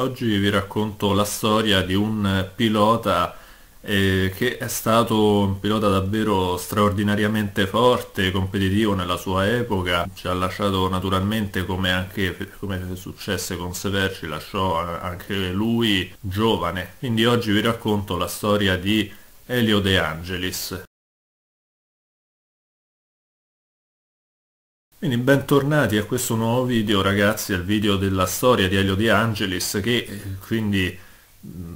Oggi vi racconto la storia di un eh, pilota eh, che è stato un pilota davvero straordinariamente forte, competitivo nella sua epoca, ci ha lasciato naturalmente come anche come successe con ci lasciò anche lui giovane. Quindi oggi vi racconto la storia di Elio De Angelis. Quindi bentornati a questo nuovo video ragazzi, al video della storia di Elio De Angelis che eh, quindi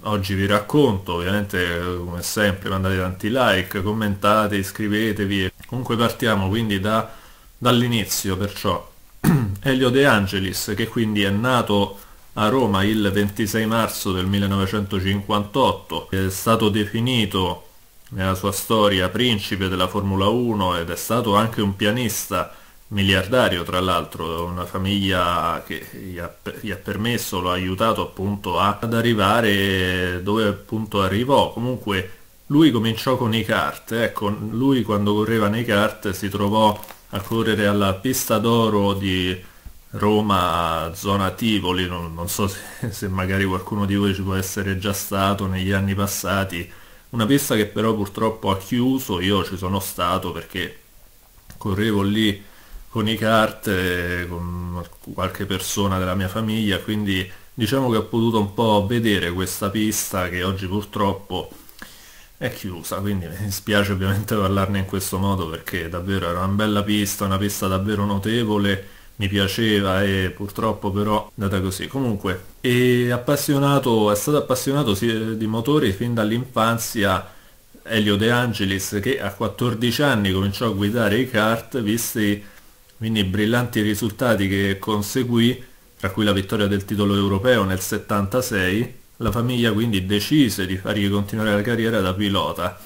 oggi vi racconto, ovviamente eh, come sempre mandate tanti like, commentate, iscrivetevi, comunque partiamo quindi da, dall'inizio perciò. Elio De Angelis che quindi è nato a Roma il 26 marzo del 1958, è stato definito nella sua storia principe della Formula 1 ed è stato anche un pianista miliardario tra l'altro, una famiglia che gli ha, gli ha, permesso, lo ha aiutato appunto ad arrivare dove appunto arrivò. Comunque lui cominciò con i kart, ecco, lui quando correva nei kart si trovò a correre alla pista d'oro di Roma, zona Tivoli, non, non so se, se magari qualcuno di voi ci può essere già stato negli anni passati, una pista che però purtroppo ha chiuso, io ci sono stato perché correvo lì con i kart, con qualche persona della mia famiglia, quindi diciamo che ho potuto un po' vedere questa pista che oggi purtroppo è chiusa, quindi mi dispiace ovviamente parlarne in questo modo perché davvero era una bella pista, una pista davvero notevole, mi piaceva e purtroppo però è andata così. Comunque, è, appassionato, è stato appassionato di motori fin dall'infanzia Elio De Angelis che a 14 anni cominciò a guidare i kart visti quindi i brillanti risultati che conseguì, tra cui la vittoria del titolo europeo nel 76, la famiglia quindi decise di fargli continuare la carriera da pilota.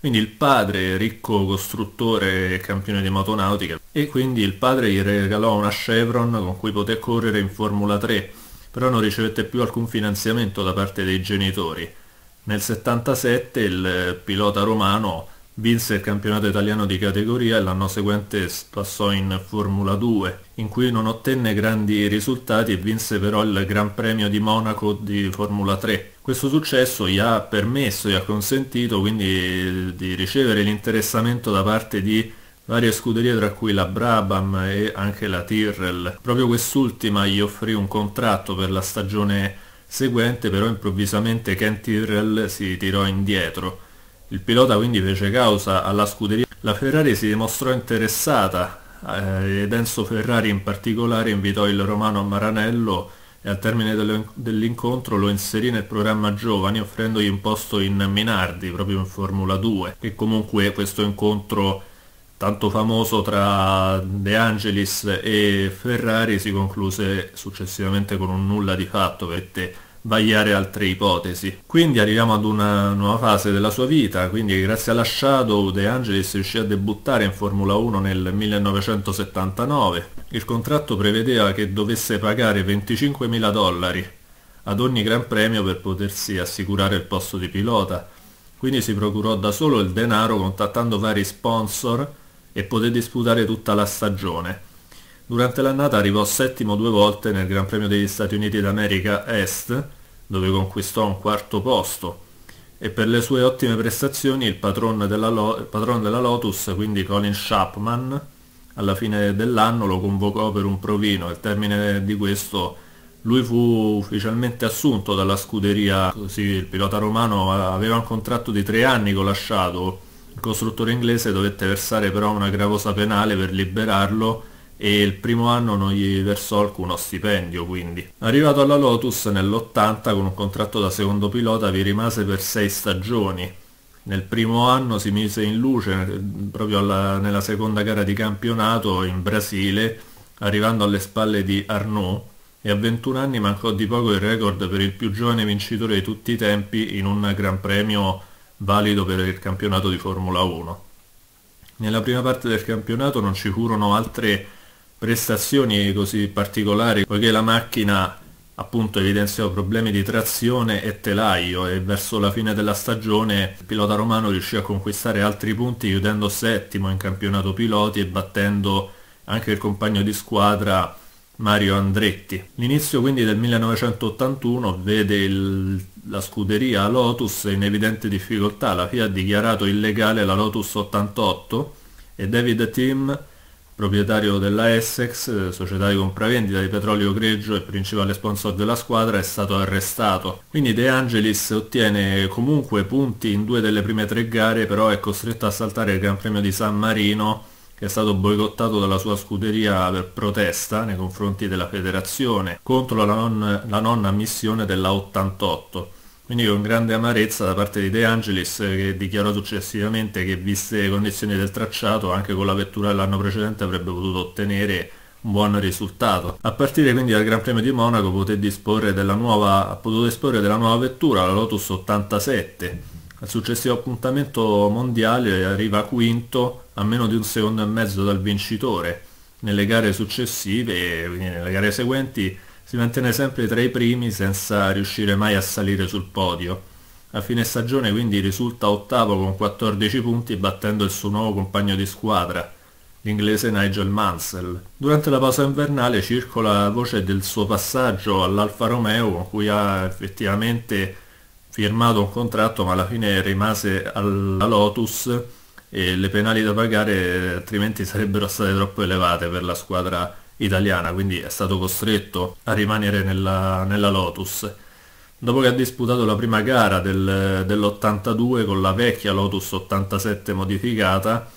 Quindi il padre, ricco costruttore e campione di motonautica, e quindi il padre gli regalò una Chevron con cui poté correre in Formula 3, però non ricevette più alcun finanziamento da parte dei genitori. Nel 77 il pilota romano Vinse il campionato italiano di categoria e l'anno seguente passò in Formula 2, in cui non ottenne grandi risultati e vinse però il Gran Premio di Monaco di Formula 3. Questo successo gli ha permesso, gli ha consentito quindi di ricevere l'interessamento da parte di varie scuderie tra cui la Brabham e anche la Tyrrell. Proprio quest'ultima gli offrì un contratto per la stagione seguente, però improvvisamente Ken Tyrrell si tirò indietro il pilota quindi fece causa alla scuderia. La Ferrari si dimostrò interessata eh, ed Enzo Ferrari in particolare invitò il romano Maranello e al termine dell'incontro lo inserì nel programma giovani offrendogli un posto in Minardi proprio in Formula 2 e comunque questo incontro tanto famoso tra De Angelis e Ferrari si concluse successivamente con un nulla di fatto perché vagliare altre ipotesi. Quindi arriviamo ad una nuova fase della sua vita, quindi grazie alla Shadow De Angelis riuscì a debuttare in Formula 1 nel 1979. Il contratto prevedeva che dovesse pagare 25.000 dollari ad ogni gran premio per potersi assicurare il posto di pilota, quindi si procurò da solo il denaro contattando vari sponsor e poté disputare tutta la stagione Durante l'annata arrivò settimo due volte nel Gran Premio degli Stati Uniti d'America Est, dove conquistò un quarto posto, e per le sue ottime prestazioni il patron della, Lo- patron della Lotus, quindi Colin Chapman, alla fine dell'anno lo convocò per un provino. Al termine di questo lui fu ufficialmente assunto dalla scuderia, così il pilota romano aveva un contratto di tre anni colasciato. Il costruttore inglese dovette versare però una gravosa penale per liberarlo e il primo anno non gli versò alcuno stipendio quindi. Arrivato alla Lotus nell'80 con un contratto da secondo pilota vi rimase per sei stagioni. Nel primo anno si mise in luce eh, proprio alla, nella seconda gara di campionato in Brasile arrivando alle spalle di Arnaud e a 21 anni mancò di poco il record per il più giovane vincitore di tutti i tempi in un Gran Premio valido per il campionato di Formula 1. Nella prima parte del campionato non ci furono altre prestazioni così particolari poiché la macchina appunto evidenziava problemi di trazione e telaio e verso la fine della stagione il pilota romano riuscì a conquistare altri punti chiudendo settimo in campionato piloti e battendo anche il compagno di squadra Mario Andretti. L'inizio quindi del 1981 vede il, la scuderia Lotus in evidente difficoltà, la FIA ha dichiarato illegale la Lotus 88 e David Tim proprietario della Essex, eh, società di compravendita di petrolio greggio e principale sponsor della squadra, è stato arrestato. Quindi De Angelis ottiene comunque punti in due delle prime tre gare, però è costretto a saltare il Gran Premio di San Marino, che è stato boicottato dalla sua scuderia per protesta nei confronti della federazione contro la non, la non ammissione della 88. Quindi con grande amarezza da parte di De Angelis eh, che dichiarò successivamente che viste le condizioni del tracciato anche con la vettura dell'anno precedente avrebbe potuto ottenere un buon risultato. A partire quindi dal Gran Premio di Monaco poté disporre della nuova, ha potuto disporre della nuova vettura, la Lotus 87. Al successivo appuntamento mondiale arriva quinto a meno di un secondo e mezzo dal vincitore. Nelle gare successive, quindi nelle gare seguenti, si mantiene sempre tra i primi senza riuscire mai a salire sul podio. A fine stagione quindi risulta ottavo con 14 punti battendo il suo nuovo compagno di squadra, l'inglese Nigel Mansell. Durante la pausa invernale circola voce del suo passaggio all'Alfa Romeo con cui ha effettivamente firmato un contratto ma alla fine rimase alla Lotus e le penali da pagare altrimenti sarebbero state troppo elevate per la squadra italiana, quindi è stato costretto a rimanere nella, nella Lotus. Dopo che ha disputato la prima gara del, dell'82 con la vecchia Lotus 87 modificata,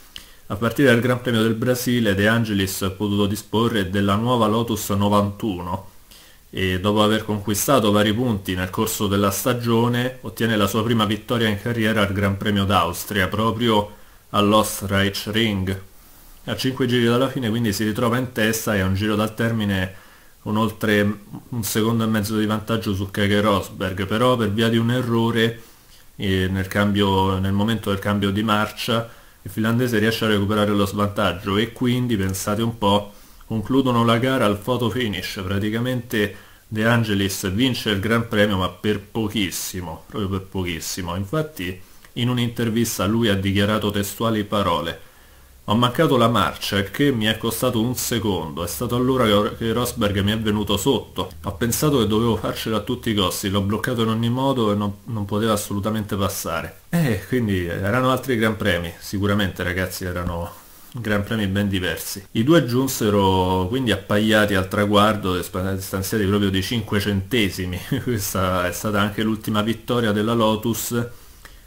a partire dal Gran Premio del Brasile De Angelis ha potuto disporre della nuova Lotus 91 e dopo aver conquistato vari punti nel corso della stagione ottiene la sua prima vittoria in carriera al Gran Premio d'Austria proprio all'Ostreich Ring a 5 giri dalla fine quindi si ritrova in testa e a un giro dal termine con oltre un secondo e mezzo di vantaggio su Keke Rosberg però per via di un errore eh, nel, cambio, nel momento del cambio di marcia il finlandese riesce a recuperare lo svantaggio e quindi pensate un po' concludono la gara al photo finish praticamente De Angelis vince il Gran Premio ma per pochissimo proprio per pochissimo infatti in un'intervista lui ha dichiarato testuali parole ho mancato la marcia, e che mi è costato un secondo. È stato allora che Rosberg mi è venuto sotto. Ho pensato che dovevo farcela a tutti i costi. L'ho bloccato in ogni modo e non, non poteva assolutamente passare. Eh, quindi erano altri gran premi. Sicuramente ragazzi erano gran premi ben diversi. I due giunsero quindi appaiati al traguardo, distanziati proprio di 5 centesimi. Questa è stata anche l'ultima vittoria della Lotus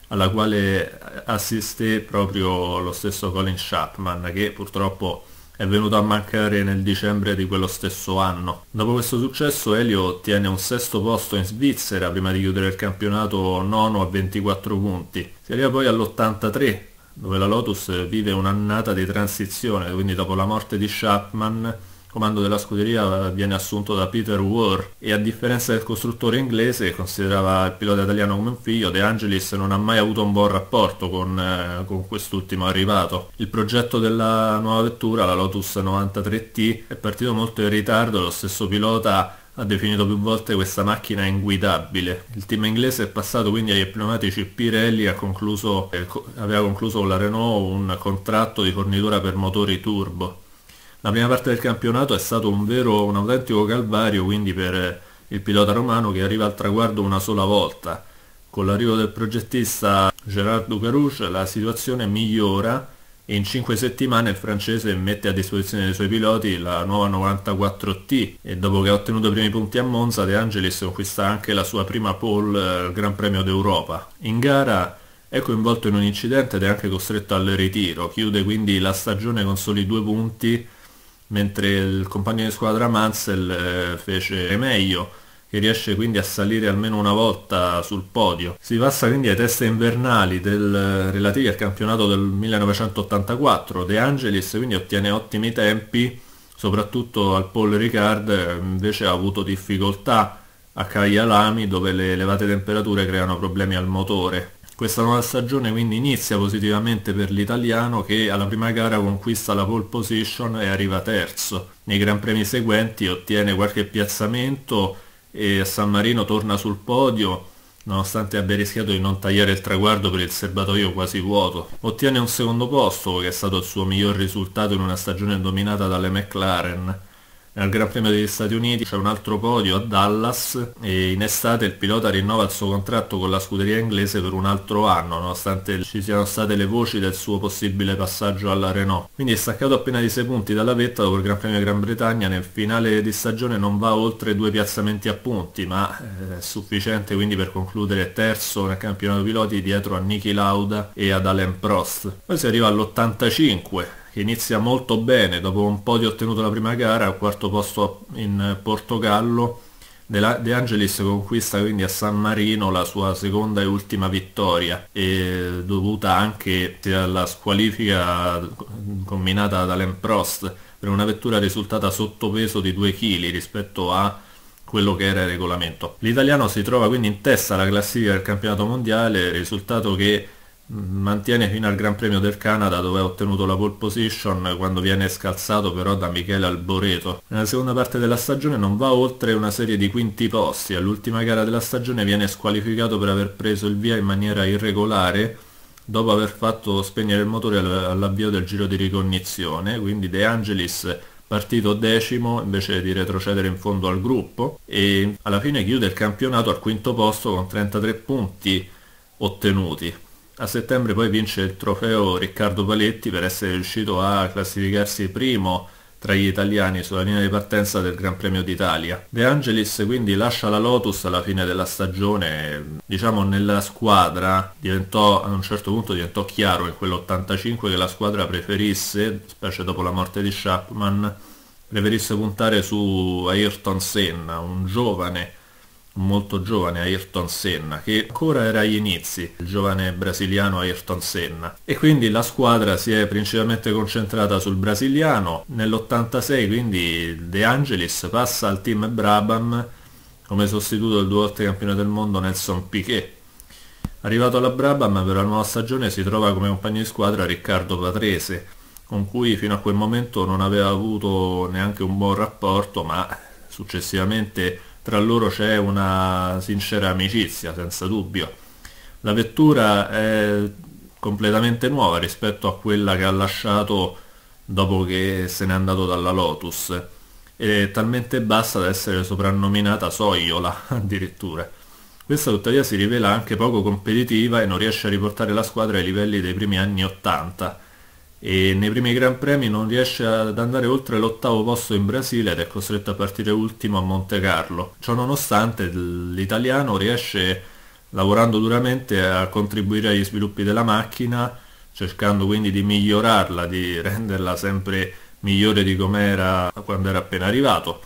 alla quale assisté proprio lo stesso Colin Chapman che purtroppo è venuto a mancare nel dicembre di quello stesso anno. Dopo questo successo Elio ottiene un sesto posto in Svizzera prima di chiudere il campionato nono a 24 punti. Si arriva poi all'83 dove la Lotus vive un'annata di transizione, quindi dopo la morte di Chapman comando della scuderia viene assunto da Peter War e a differenza del costruttore inglese che considerava il pilota italiano come un figlio, De Angelis non ha mai avuto un buon rapporto con, eh, con quest'ultimo arrivato. Il progetto della nuova vettura, la Lotus 93T, è partito molto in ritardo, lo stesso pilota ha definito più volte questa macchina inguidabile. Il team inglese è passato quindi agli pneumatici Pirelli e eh, aveva concluso con la Renault un contratto di fornitura per motori turbo la prima parte del campionato è stato un vero, un autentico calvario quindi per eh, il pilota romano che arriva al traguardo una sola volta. Con l'arrivo del progettista Gerardo Carouche la situazione migliora e in 5 settimane il francese mette a disposizione dei suoi piloti la nuova 94T e dopo che ha ottenuto i primi punti a Monza De Angelis conquista anche la sua prima pole eh, al Gran Premio d'Europa. In gara è coinvolto in un incidente ed è anche costretto al ritiro, chiude quindi la stagione con soli due punti mentre il compagno di squadra Mansell eh, fece meglio che riesce quindi a salire almeno una volta sul podio. Si passa quindi ai test invernali del, eh, relativi al campionato del 1984. De Angelis quindi ottiene ottimi tempi, soprattutto al Paul Ricard eh, invece ha avuto difficoltà a Caglialami dove le elevate temperature creano problemi al motore. Questa nuova stagione quindi inizia positivamente per l'italiano che alla prima gara conquista la pole position e arriva terzo. Nei Gran Premi seguenti ottiene qualche piazzamento e San Marino torna sul podio nonostante abbia rischiato di non tagliare il traguardo per il serbatoio quasi vuoto. Ottiene un secondo posto, che è stato il suo miglior risultato in una stagione dominata dalle McLaren, al Gran Premio degli Stati Uniti c'è un altro podio a Dallas e in estate il pilota rinnova il suo contratto con la scuderia inglese per un altro anno, nonostante ci siano state le voci del suo possibile passaggio alla Renault. Quindi è staccato appena di 6 punti dalla vetta dopo il Gran Premio di Gran Bretagna, nel finale di stagione non va oltre due piazzamenti a punti, ma eh, è sufficiente quindi per concludere terzo nel campionato piloti dietro a Niki Lauda e ad Alain Prost. Poi si arriva all'85 che inizia molto bene, dopo un po' di ottenuto la prima gara, al quarto posto in Portogallo, De Angelis conquista quindi a San Marino la sua seconda e ultima vittoria, e dovuta anche alla squalifica combinata da Prost per una vettura risultata sottopeso di 2 kg rispetto a quello che era il regolamento. L'italiano si trova quindi in testa alla classifica del campionato mondiale, risultato che mantiene fino al Gran Premio del Canada dove ha ottenuto la pole position quando viene scalzato però da Michele Alboreto. Nella seconda parte della stagione non va oltre una serie di quinti posti, all'ultima gara della stagione viene squalificato per aver preso il via in maniera irregolare dopo aver fatto spegnere il motore all'avvio del giro di ricognizione, quindi De Angelis partito decimo invece di retrocedere in fondo al gruppo e alla fine chiude il campionato al quinto posto con 33 punti ottenuti. A settembre poi vince il trofeo Riccardo Paletti per essere riuscito a classificarsi primo tra gli italiani sulla linea di partenza del Gran Premio d'Italia. De Angelis quindi lascia la Lotus alla fine della stagione, diciamo nella squadra diventò a un certo punto diventò chiaro in quell'85 che la squadra preferisse, specie dopo la morte di Chapman, preferisse puntare su Ayrton Senna, un giovane molto giovane, Ayrton Senna, che ancora era agli inizi, il giovane brasiliano Ayrton Senna. E quindi la squadra si è principalmente concentrata sul brasiliano. Nell'86 quindi De Angelis passa al team Brabham come sostituto del due volte campione del mondo Nelson Piquet. Arrivato alla Brabham per la nuova stagione si trova come compagno di squadra Riccardo Patrese, con cui fino a quel momento non aveva avuto neanche un buon rapporto, ma successivamente tra loro c'è una sincera amicizia, senza dubbio. La vettura è completamente nuova rispetto a quella che ha lasciato dopo che se n'è andato dalla Lotus ed è talmente bassa da essere soprannominata Soiola addirittura. Questa tuttavia si rivela anche poco competitiva e non riesce a riportare la squadra ai livelli dei primi anni Ottanta e nei primi Gran Premi non riesce ad andare oltre l'ottavo posto in Brasile ed è costretto a partire ultimo a Monte Carlo. Ciò nonostante l'italiano riesce, lavorando duramente, a contribuire agli sviluppi della macchina, cercando quindi di migliorarla, di renderla sempre migliore di com'era quando era appena arrivato.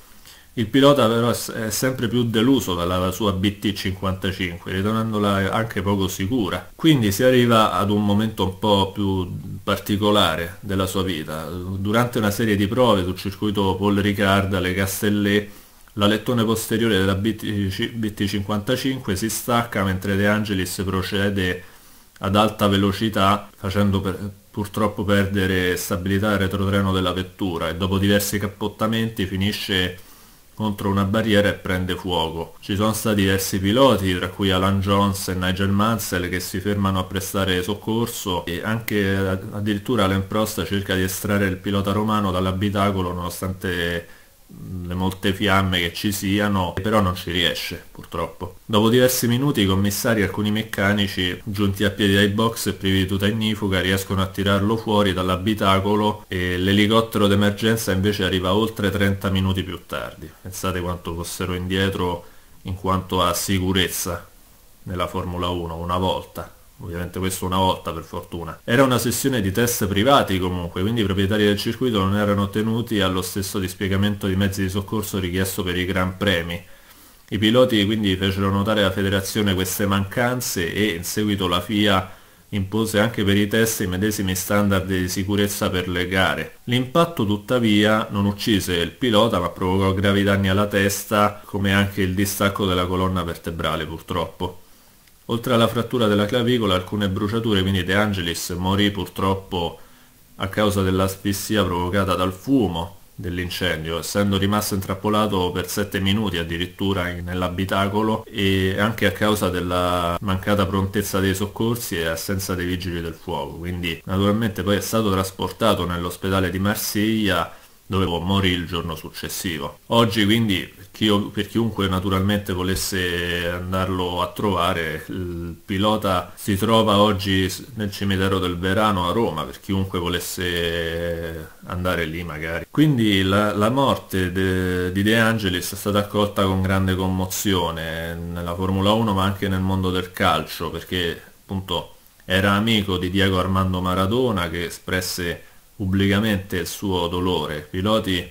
Il pilota però è sempre più deluso dalla sua BT-55, ritornandola anche poco sicura. Quindi si arriva ad un momento un po' più particolare della sua vita. Durante una serie di prove sul circuito Paul Ricard, alle Castellet, l'alettone posteriore della BT-55 si stacca mentre De Angelis procede ad alta velocità facendo per, purtroppo perdere stabilità al retrotreno della vettura e dopo diversi cappottamenti finisce contro una barriera e prende fuoco. Ci sono stati diversi piloti, tra cui Alan Jones e Nigel Mansell, che si fermano a prestare soccorso e anche addirittura Alan Prost cerca di estrarre il pilota romano dall'abitacolo nonostante le molte fiamme che ci siano, però non ci riesce purtroppo. Dopo diversi minuti i commissari e alcuni meccanici, giunti a piedi dai box e privi di tuta ignifuga, riescono a tirarlo fuori dall'abitacolo e l'elicottero d'emergenza invece arriva oltre 30 minuti più tardi. Pensate quanto fossero indietro in quanto a sicurezza nella Formula 1 una volta ovviamente questo una volta per fortuna. Era una sessione di test privati comunque, quindi i proprietari del circuito non erano tenuti allo stesso dispiegamento di mezzi di soccorso richiesto per i Gran Premi. I piloti quindi fecero notare alla federazione queste mancanze e in seguito la FIA impose anche per i test i medesimi standard di sicurezza per le gare. L'impatto tuttavia non uccise il pilota ma provocò gravi danni alla testa come anche il distacco della colonna vertebrale purtroppo. Oltre alla frattura della clavicola, alcune bruciature, quindi De Angelis morì purtroppo a causa dell'asfissia provocata dal fumo dell'incendio, essendo rimasto intrappolato per sette minuti addirittura nell'abitacolo e anche a causa della mancata prontezza dei soccorsi e assenza dei vigili del fuoco. Quindi naturalmente poi è stato trasportato nell'ospedale di Marsiglia dove morì il giorno successivo. Oggi quindi chi, per chiunque naturalmente volesse andarlo a trovare, il pilota si trova oggi nel cimitero del Verano a Roma, per chiunque volesse andare lì magari. Quindi la, la morte de, di De Angelis è stata accolta con grande commozione nella Formula 1 ma anche nel mondo del calcio, perché appunto era amico di Diego Armando Maradona che espresse pubblicamente il suo dolore. Piloti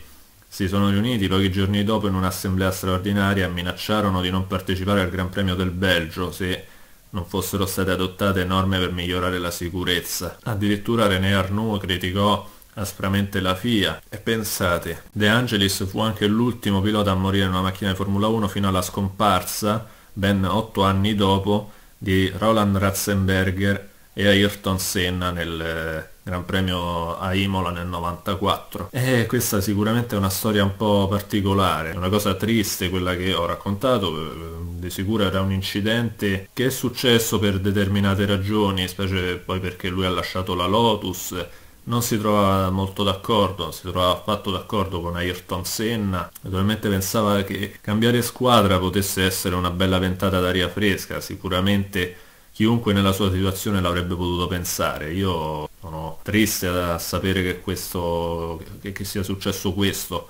si sono riuniti pochi giorni dopo in un'assemblea straordinaria e minacciarono di non partecipare al Gran Premio del Belgio se non fossero state adottate norme per migliorare la sicurezza. Addirittura René Arnoux criticò aspramente la FIA e pensate, De Angelis fu anche l'ultimo pilota a morire in una macchina di Formula 1 fino alla scomparsa, ben otto anni dopo, di Roland Ratzenberger e Ayrton Senna nel eh, Gran Premio a Imola nel 94. E questa sicuramente è una storia un po' particolare, una cosa triste quella che ho raccontato, eh, di sicuro era un incidente che è successo per determinate ragioni, specie poi perché lui ha lasciato la Lotus, non si trovava molto d'accordo, non si trovava affatto d'accordo con Ayrton Senna, naturalmente pensava che cambiare squadra potesse essere una bella ventata d'aria fresca, sicuramente chiunque nella sua situazione l'avrebbe potuto pensare, io sono triste a sapere che, questo, che, che sia successo questo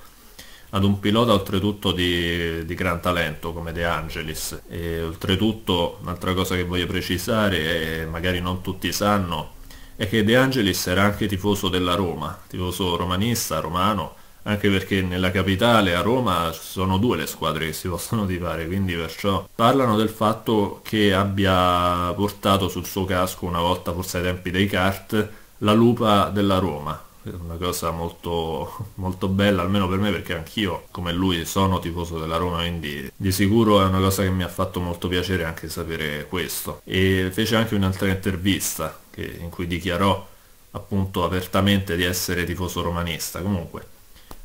ad un pilota oltretutto di, di, gran talento come De Angelis e oltretutto un'altra cosa che voglio precisare e magari non tutti sanno è che De Angelis era anche tifoso della Roma, tifoso romanista, romano, anche perché nella capitale a Roma sono due le squadre che si possono tifare, quindi perciò parlano del fatto che abbia portato sul suo casco una volta forse ai tempi dei kart la lupa della Roma una cosa molto, molto bella, almeno per me, perché anch'io, come lui, sono tifoso della Roma, quindi di sicuro è una cosa che mi ha fatto molto piacere anche sapere questo. E fece anche un'altra intervista che, in cui dichiarò appunto apertamente di essere tifoso romanista. Comunque,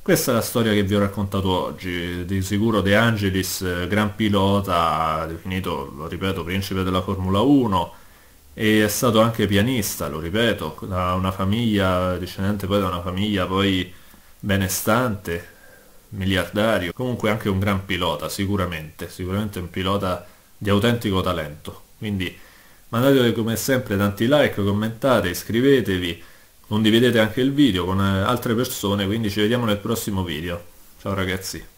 questa è la storia che vi ho raccontato oggi. Di sicuro De Angelis, eh, gran pilota, definito, lo ripeto, principe della Formula 1 e è stato anche pianista, lo ripeto, da una famiglia discendente poi da una famiglia poi benestante, miliardario, comunque anche un gran pilota sicuramente, sicuramente un pilota di autentico talento. Quindi mandate come sempre tanti like, commentate, iscrivetevi, condividete anche il video con altre persone, quindi ci vediamo nel prossimo video. Ciao ragazzi!